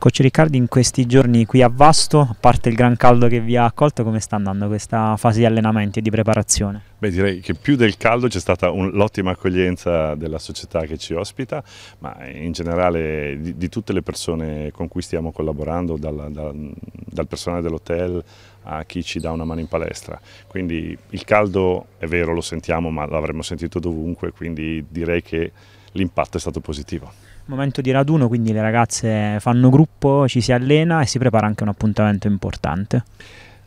Coach Riccardi, in questi giorni qui a Vasto, a parte il gran caldo che vi ha accolto, come sta andando questa fase di allenamenti e di preparazione? Beh, direi che più del caldo c'è stata l'ottima accoglienza della società che ci ospita, ma in generale di, di tutte le persone con cui stiamo collaborando, dal, dal, dal personale dell'hotel a chi ci dà una mano in palestra. Quindi il caldo è vero, lo sentiamo, ma l'avremmo sentito dovunque, quindi direi che l'impatto è stato positivo. Momento di raduno, quindi le ragazze fanno gruppo, ci si allena e si prepara anche un appuntamento importante.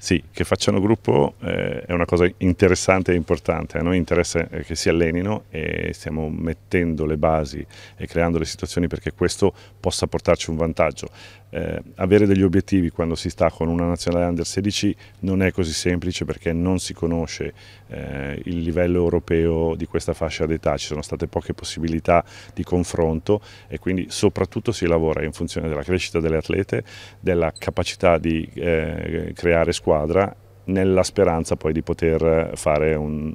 Sì, che facciano gruppo eh, è una cosa interessante e importante, a noi interessa eh, che si allenino e stiamo mettendo le basi e creando le situazioni perché questo possa portarci un vantaggio. Eh, avere degli obiettivi quando si sta con una nazionale under 16 non è così semplice perché non si conosce eh, il livello europeo di questa fascia d'età, ci sono state poche possibilità di confronto e quindi soprattutto si lavora in funzione della crescita delle atlete, della capacità di eh, creare squadre squadra nella speranza poi di poter fare un,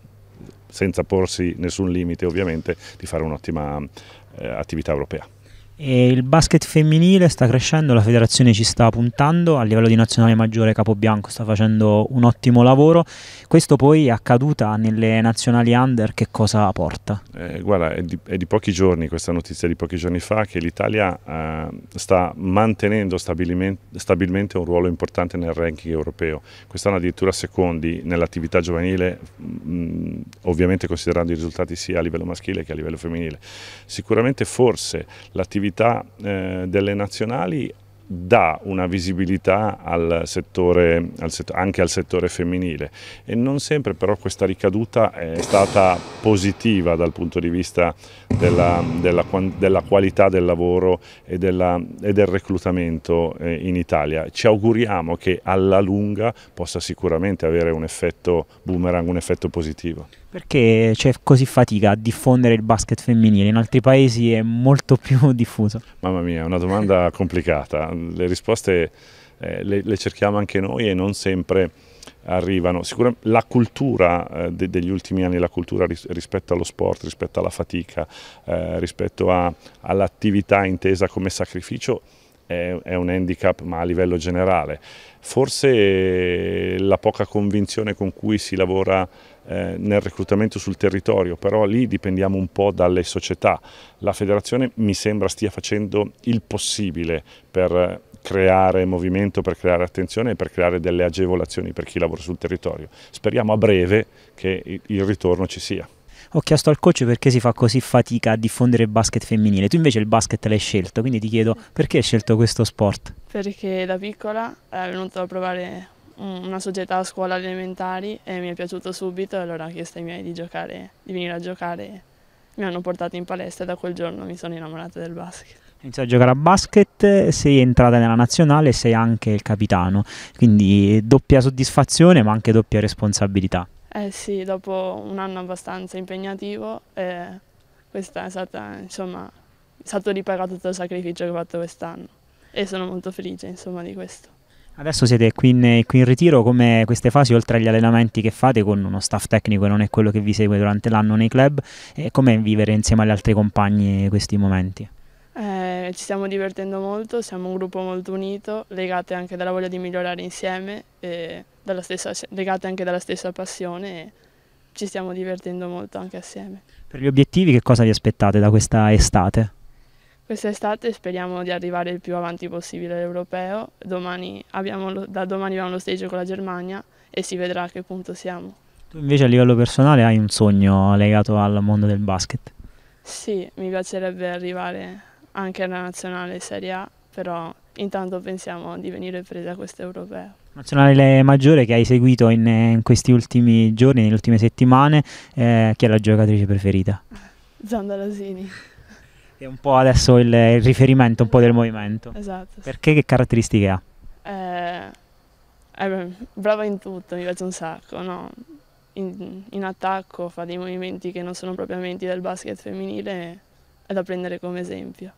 senza porsi nessun limite ovviamente, di fare un'ottima eh, attività europea. E il basket femminile sta crescendo, la federazione ci sta puntando, a livello di nazionale maggiore Capobianco sta facendo un ottimo lavoro. Questo poi è accaduta nelle nazionali under, che cosa porta? Eh, guarda, è di, è di, pochi giorni questa notizia di pochi giorni fa che l'Italia eh, sta mantenendo stabilmente un ruolo importante nel ranking europeo. Quest'anno addirittura secondi nell'attività giovanile, mh, mm, mm, ovviamente considerando i risultati sia a livello maschile che a livello femminile. Sicuramente forse l'attività attività eh, delle nazionali dà una visibilità al settore, al settore, anche al settore femminile e non sempre però questa ricaduta è stata positiva dal punto di vista della, della, della qualità del lavoro e, della, e del reclutamento eh, in Italia. Ci auguriamo che alla lunga possa sicuramente avere un effetto boomerang, un effetto positivo. Perché c'è così fatica a diffondere il basket femminile? In altri paesi è molto più diffuso. Mamma mia, è una domanda complicata le risposte eh, le, le, cerchiamo anche noi e non sempre arrivano. Sicuramente la cultura eh, de, degli ultimi anni, la cultura ris rispetto allo sport, rispetto alla fatica, eh, rispetto all'attività intesa come sacrificio è, è un handicap ma a livello generale. Forse la poca convinzione con cui si lavora eh, nel reclutamento sul territorio, però lì dipendiamo un po' dalle società. La federazione mi sembra stia facendo il possibile per creare movimento, per creare attenzione e per creare delle agevolazioni per chi lavora sul territorio. Speriamo a breve che il ritorno ci sia ho chiesto al coach perché si fa così fatica a diffondere il basket femminile. Tu invece il basket l'hai scelto, quindi ti chiedo perché hai scelto questo sport? Perché da piccola è venuto a provare una società a scuola elementari e mi è piaciuto subito e allora ho chiesto ai miei di, giocare, di venire a giocare. Mi hanno portato in palestra e da quel giorno mi sono innamorata del basket. Iniziato a giocare a basket, sei entrata nella nazionale e sei anche il capitano, quindi doppia soddisfazione ma anche doppia responsabilità. Eh sì, dopo un anno abbastanza impegnativo, eh, questo è, stata, insomma, è stato ripagato tutto il sacrificio che ho fatto quest'anno e sono molto felice insomma, di questo. Adesso siete qui in, qui in ritiro, come queste fasi, oltre agli allenamenti che fate con uno staff tecnico e non è quello che vi segue durante l'anno nei club, eh, com'è vivere insieme agli altri compagni questi momenti? Eh, ci stiamo divertendo molto, siamo un gruppo molto unito, legate anche dalla voglia di migliorare insieme, stessa, legate anche dalla stessa passione e ci stiamo divertendo molto anche assieme. Per gli obiettivi che cosa vi aspettate da questa estate? Quest'estate speriamo di arrivare il più avanti possibile all'europeo, domani abbiamo, da domani abbiamo lo stage con la Germania e si vedrà a che punto siamo. Tu invece a livello personale hai un sogno legato al mondo del basket? Sì, mi piacerebbe arrivare anche alla nazionale Serie A, però intanto pensiamo di venire presa questo europeo. Nazionale maggiore che hai seguito in, in, questi ultimi giorni, nelle ultime settimane, eh, chi è la giocatrice preferita? Zandalasini è un po' adesso il, il riferimento un po' del movimento. Esatto. Sì. che caratteristiche ha? Eh, è eh, brava in tutto, mi piace un sacco, no? in, in, attacco fa dei movimenti che non sono propriamente del basket femminile, è da prendere come esempio.